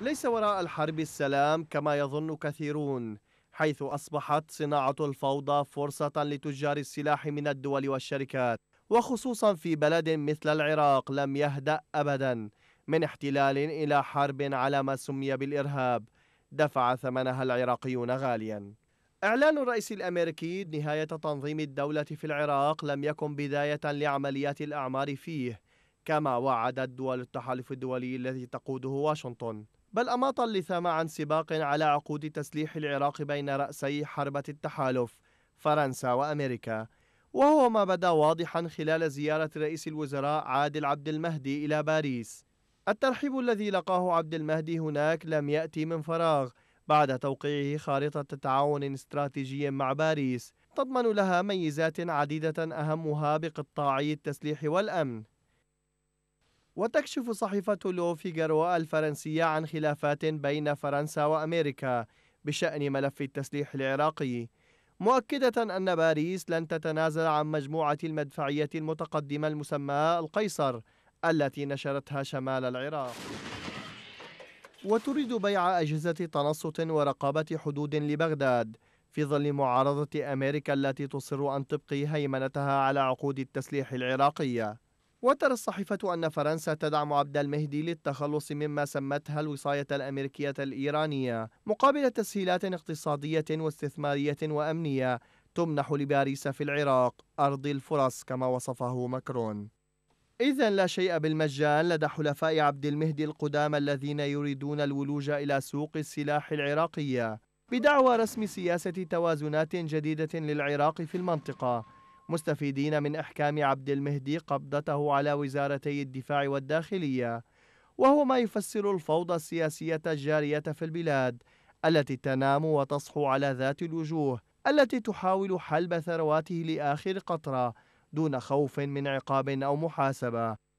ليس وراء الحرب السلام كما يظن كثيرون حيث أصبحت صناعة الفوضى فرصة لتجار السلاح من الدول والشركات وخصوصا في بلد مثل العراق لم يهدأ أبدا من احتلال إلى حرب على ما سمي بالإرهاب دفع ثمنها العراقيون غاليا إعلان الرئيس الأمريكي نهاية تنظيم الدولة في العراق لم يكن بداية لعمليات الأعمار فيه كما وعدت دول التحالف الدولي الذي تقوده واشنطن بل أماط اللثام عن سباق على عقود تسليح العراق بين رأسي حربة التحالف فرنسا وأمريكا وهو ما بدا واضحا خلال زيارة رئيس الوزراء عادل عبد المهدي إلى باريس الترحيب الذي لقاه عبد المهدي هناك لم يأتي من فراغ بعد توقيعه خارطة تعاون استراتيجي مع باريس تضمن لها ميزات عديدة أهمها بقطاعي التسليح والأمن وتكشف صحيفة لو فيجارو الفرنسية عن خلافات بين فرنسا وأمريكا بشأن ملف التسليح العراقي مؤكدة أن باريس لن تتنازل عن مجموعة المدفعية المتقدمة المسمى القيصر التي نشرتها شمال العراق وتريد بيع أجهزة تنصت ورقابة حدود لبغداد في ظل معارضة أمريكا التي تصر أن تبقي هيمنتها على عقود التسليح العراقية وترى الصحيفة أن فرنسا تدعم عبد المهدي للتخلص مما سمتها الوصاية الأمريكية الإيرانية مقابل تسهيلات اقتصادية واستثمارية وأمنية تمنح لباريس في العراق أرض الفرص كما وصفه ماكرون إذا لا شيء بالمجان لدى حلفاء عبد المهدي القدامى الذين يريدون الولوج إلى سوق السلاح العراقية بدعوى رسم سياسة توازنات جديدة للعراق في المنطقة مستفيدين من احكام عبد المهدي قبضته على وزارتي الدفاع والداخليه وهو ما يفسر الفوضى السياسيه الجاريه في البلاد التي تنام وتصحو على ذات الوجوه التي تحاول حلب ثرواته لاخر قطره دون خوف من عقاب او محاسبه